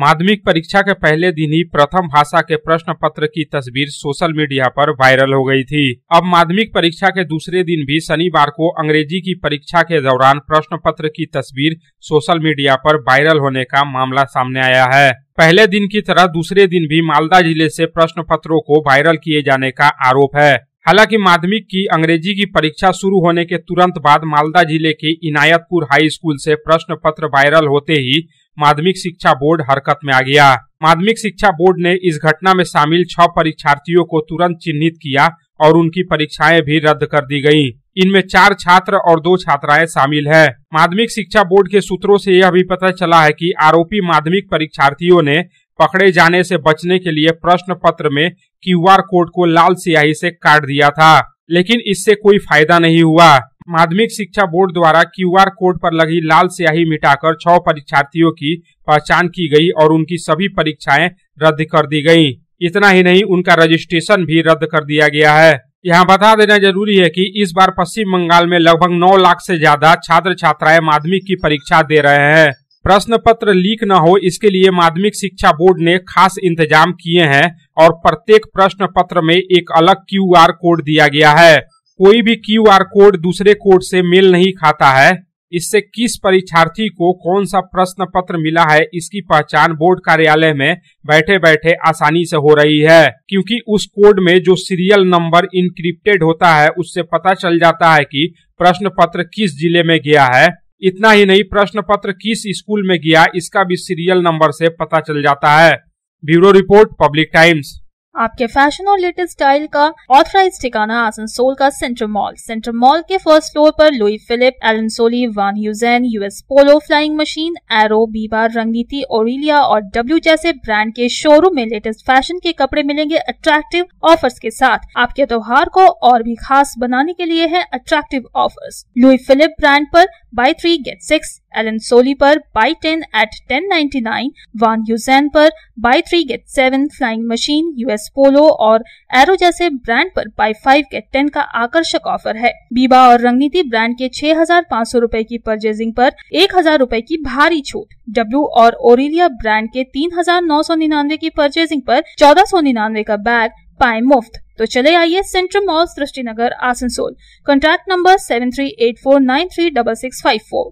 माध्यमिक परीक्षा के पहले दिन ही प्रथम भाषा के प्रश्न पत्र की तस्वीर सोशल मीडिया पर वायरल हो गई थी अब माध्यमिक परीक्षा के दूसरे दिन भी शनिवार को अंग्रेजी की परीक्षा के दौरान प्रश्न पत्र की तस्वीर सोशल मीडिया पर वायरल होने का मामला सामने आया है पहले दिन की तरह दूसरे दिन भी मालदा जिले से प्रश्न पत्रों को वायरल किए जाने का आरोप है हालांकि माध्यमिक की अंग्रेजी की परीक्षा शुरू होने के तुरंत बाद मालदा जिले के इनायतपुर हाई स्कूल से प्रश्न पत्र वायरल होते ही माध्यमिक शिक्षा बोर्ड हरकत में आ गया माध्यमिक शिक्षा बोर्ड ने इस घटना में शामिल छह परीक्षार्थियों को तुरंत चिन्हित किया और उनकी परीक्षाएं भी रद्द कर दी गयी इनमें चार छात्र और दो छात्राएं शामिल है माध्यमिक शिक्षा बोर्ड के सूत्रों से यह भी पता चला है कि आरोपी माध्यमिक परीक्षार्थियों ने पकड़े जाने से बचने के लिए प्रश्न पत्र में क्यूआर कोड को लाल स्याही से काट दिया था लेकिन इससे कोई फायदा नहीं हुआ माध्यमिक शिक्षा बोर्ड द्वारा क्यूआर कोड पर लगी लाल स्याही मिटाकर छह परीक्षार्थियों की पहचान की गई और उनकी सभी परीक्षाएं रद्द कर दी गयी इतना ही नहीं उनका रजिस्ट्रेशन भी रद्द कर दिया गया है यहाँ बता देना जरूरी है कि इस बार पश्चिम बंगाल में लगभग 9 लाख से ज्यादा छात्र छात्राएं माध्यमिक की परीक्षा दे रहे हैं प्रश्न पत्र लीक न हो इसके लिए माध्यमिक शिक्षा बोर्ड ने खास इंतजाम किए हैं और प्रत्येक प्रश्न पत्र में एक अलग क्यू कोड दिया गया है कोई भी क्यू कोड दूसरे कोड से मेल नहीं खाता है इससे किस परीक्षार्थी को कौन सा प्रश्न पत्र मिला है इसकी पहचान बोर्ड कार्यालय में बैठे बैठे आसानी से हो रही है क्योंकि उस कोड में जो सीरियल नंबर इनक्रिप्टेड होता है उससे पता चल जाता है कि प्रश्न पत्र किस जिले में गया है इतना ही नहीं प्रश्न पत्र किस स्कूल में गया इसका भी सीरियल नंबर से पता चल जाता है ब्यूरो रिपोर्ट पब्लिक टाइम्स आपके फैशन और लेटेस्ट स्टाइल का ऑथराइज ठिकाना आसनसोल का सेंटर मॉल सेंटर मॉल के फर्स्ट फ्लोर पर Louis Philippe Allen Solly Van Heusen US Polo Flying Machine Arrow Biba Rangriti Aurelia और डब्ल्यू जैसे ब्रांड के शोरूम में लेटेस्ट फैशन के कपड़े मिलेंगे अट्रैक्टिव ऑफर्स के साथ आपके त्योहार को और भी खास बनाने के लिए है attractive offers Louis Philippe brand आरोप buy three get six Allen Solly पर buy ten at ten ninety nine Van Heusen पर buy three get seven Flying Machine US Polo और एरो जैसे ब्रांड पर बाई फाइव गेट टेन का आकर्षक offer है बीबा और रंगनीति ब्रांड के छह हजार पाँच सौ रूपए की परचेजिंग पर एक हजार रूपए की भारी छूट डब्ल्यू और ओरिलिया ब्रांड के तीन हजार नौ सौ निन्यानवे की परचेजिंग पर चौदह सौ निन्यानवे का बैग पाए मुफ्त तो चले आइए central mall Srishti Nagar Asansol contact number seven three eight four nine three double six five four